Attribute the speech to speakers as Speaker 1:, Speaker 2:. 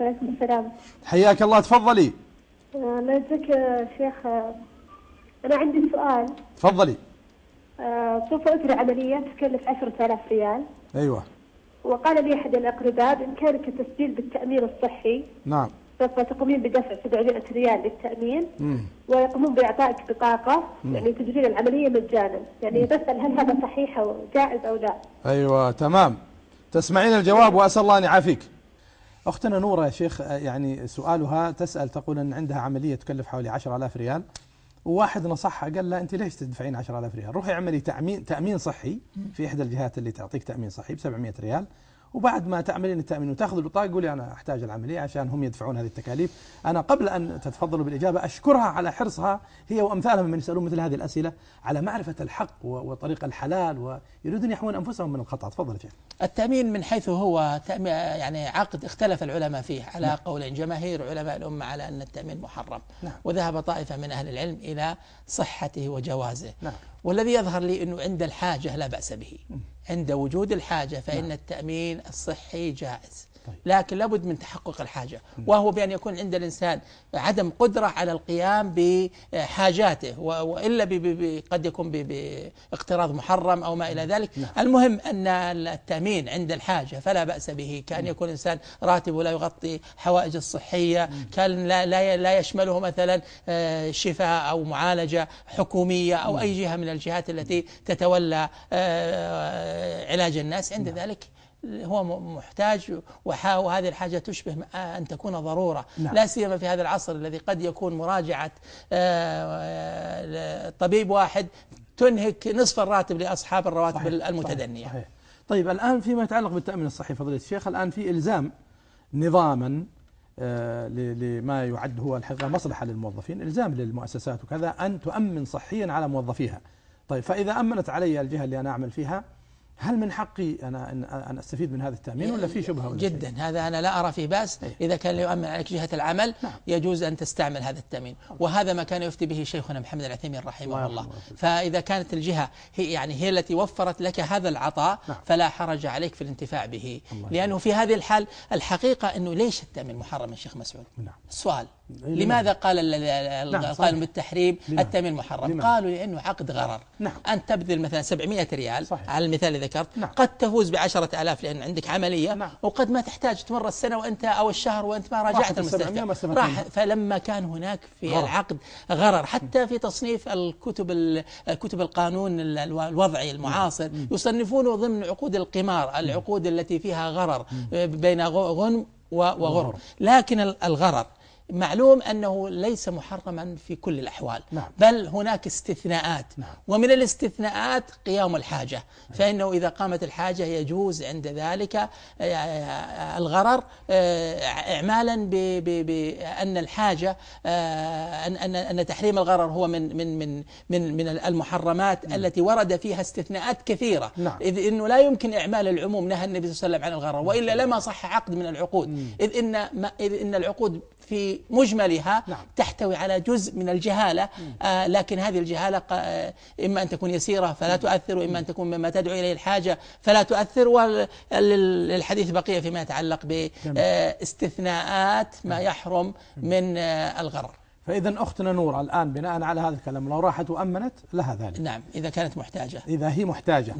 Speaker 1: وعليكم السلام حياك الله تفضلي الله
Speaker 2: يجزاك شيخ آه، أنا عندي سؤال تفضلي آه، سوف أجري عملية تكلف 10000 ريال أيوه وقال لي أحد الأقرباء بإمكانك
Speaker 1: التسجيل بالتأمين الصحي نعم سوف تقومين بدفع 700 ريال للتأمين ويقومون بإعطائك بطاقة يعني تجرين العملية مجانا يعني مم. بسأل هل هذا صحيح أو جائز أو لا أيوة تمام تسمعين الجواب وأسأل الله أن يعافيك أختنا نورة يا شيخ آه، يعني سؤالها تسأل تقول أن عندها عملية تكلف حوالي 10000 ريال وواحد نصحها قال لها أنت ليش تدفعين 10000 ريال روحي اعملي تأمين, تأمين صحي في إحدى الجهات اللي تعطيك تأمين صحي ب 700 ريال وبعد ما تعملين التامين وتاخذ البطاقه قولي انا احتاج العمليه عشان هم يدفعون هذه التكاليف، انا قبل ان تتفضلوا بالاجابه اشكرها على حرصها هي وامثالها من يسالون مثل هذه الاسئله على معرفه الحق وطريق الحلال ويريدون يحمون انفسهم من الخطا، تفضل شيخ.
Speaker 2: التامين من حيث هو يعني عقد اختلف العلماء فيه على نعم. قول جماهير علماء الامه على ان التامين محرم، نعم. وذهب طائفه من اهل العلم الى صحته وجوازه. نعم. والذي يظهر لي انه عند الحاجه لا باس به. م. عند وجود الحاجة فإن نعم. التأمين الصحي جائز طيب. لكن لابد من تحقق الحاجة وهو بأن يكون عند الإنسان عدم قدرة على القيام بحاجاته وإلا قد يكون باقتراض محرم أو ما إلى نعم. ذلك نعم. المهم أن التأمين عند الحاجة فلا بأس به كأن نعم. يكون إنسان راتبه لا يغطي حوائج الصحية كان لا, لا, لا يشمله مثلا آه، شفاء أو معالجة حكومية أو أي جهة من الجهات التي تتولى آه، علاج الناس عند ذلك هو محتاج وهذه الحاجة تشبه آه، أن تكون ضرورة نعم. لا سيما في هذا العصر الذي قد يكون مراجعة آه، آه، طبيب واحد تنهك نصف الراتب لأصحاب
Speaker 1: الرواتب صحيح المتدنية صحيح صحيح طيب الآن فيما يتعلق بالتأمين الصحي فضيلة الشيخ الآن في إلزام نظاما لما يعد هو الحقيقة مصلحة للموظفين إلزام للمؤسسات وكذا أن تؤمن صحيا على موظفيها طيب فإذا أمنت علي الجهة اللي أنا أعمل فيها هل من حقي أنا أن أستفيد من هذا التأمين ولا في شبهة ولا جدا شيء؟
Speaker 2: هذا أنا لا أرى فيه بأس إيه. إذا كان يؤمن عليك جهة العمل نعم. يجوز أن تستعمل هذا التأمين نعم. وهذا ما كان يفتي به شيخنا محمد العثيمين رحمه الله, الله. فإذا كانت الجهة هي يعني هي التي وفرت لك هذا العطاء نعم. فلا حرج عليك في الانتفاع به لأنه في هذه الحال الحقيقة أنه ليش التأمين محرم يا شيخ مسعود نعم. لماذا قال نعم قال بالتحريم التأمين محرم قالوا لأنه عقد غرر نعم. أن تبذل مثلا 700 ريال صحيح. على المثال إذا ذكرت نعم. قد تفوز بعشرة آلاف لأن عندك عملية نعم. وقد ما تحتاج تمر السنة وأنت أو الشهر وأنت ما راجعت المستشفى راح فلما كان هناك في غرر. العقد غرر حتى في تصنيف الكتب كتب القانون الوضعي المعاصر مم. نعم. يصنفونه ضمن عقود القمار نعم. العقود التي فيها غرر مم. نعم. بين غنم وغرر لكن الغرر معلوم أنه ليس محرما في كل الأحوال نعم. بل هناك استثناءات نعم. ومن الاستثناءات قيام الحاجة نعم. فإنه إذا قامت الحاجة يجوز عند ذلك آه، آه، الغرر آه، إعمالا بأن الحاجة أن أن تحريم الغرر هو من من من من من المحرمات نعم. التي ورد فيها استثناءات كثيرة نعم. إذ إنه لا يمكن إعمال العموم نهى النبي صلى الله عليه وسلم عن الغرر وإلا نعم. لما صح عقد من العقود إذ إن إذ إن العقود في بمجملها مجملها نعم. تحتوي على جزء من الجهالة آه لكن هذه الجهالة آه، إما أن تكون يسيرة فلا تؤثر وإما أن تكون مما تدعو إليه الحاجة فلا تؤثر وللحديث بقية فيما يتعلق باستثناءات آه، ما نعم. يحرم من آه، الغرر فإذا أختنا
Speaker 1: نورة الآن بناء على هذا الكلام لو راحت وأمنت لها ذلك نعم إذا كانت محتاجة إذا هي محتاجة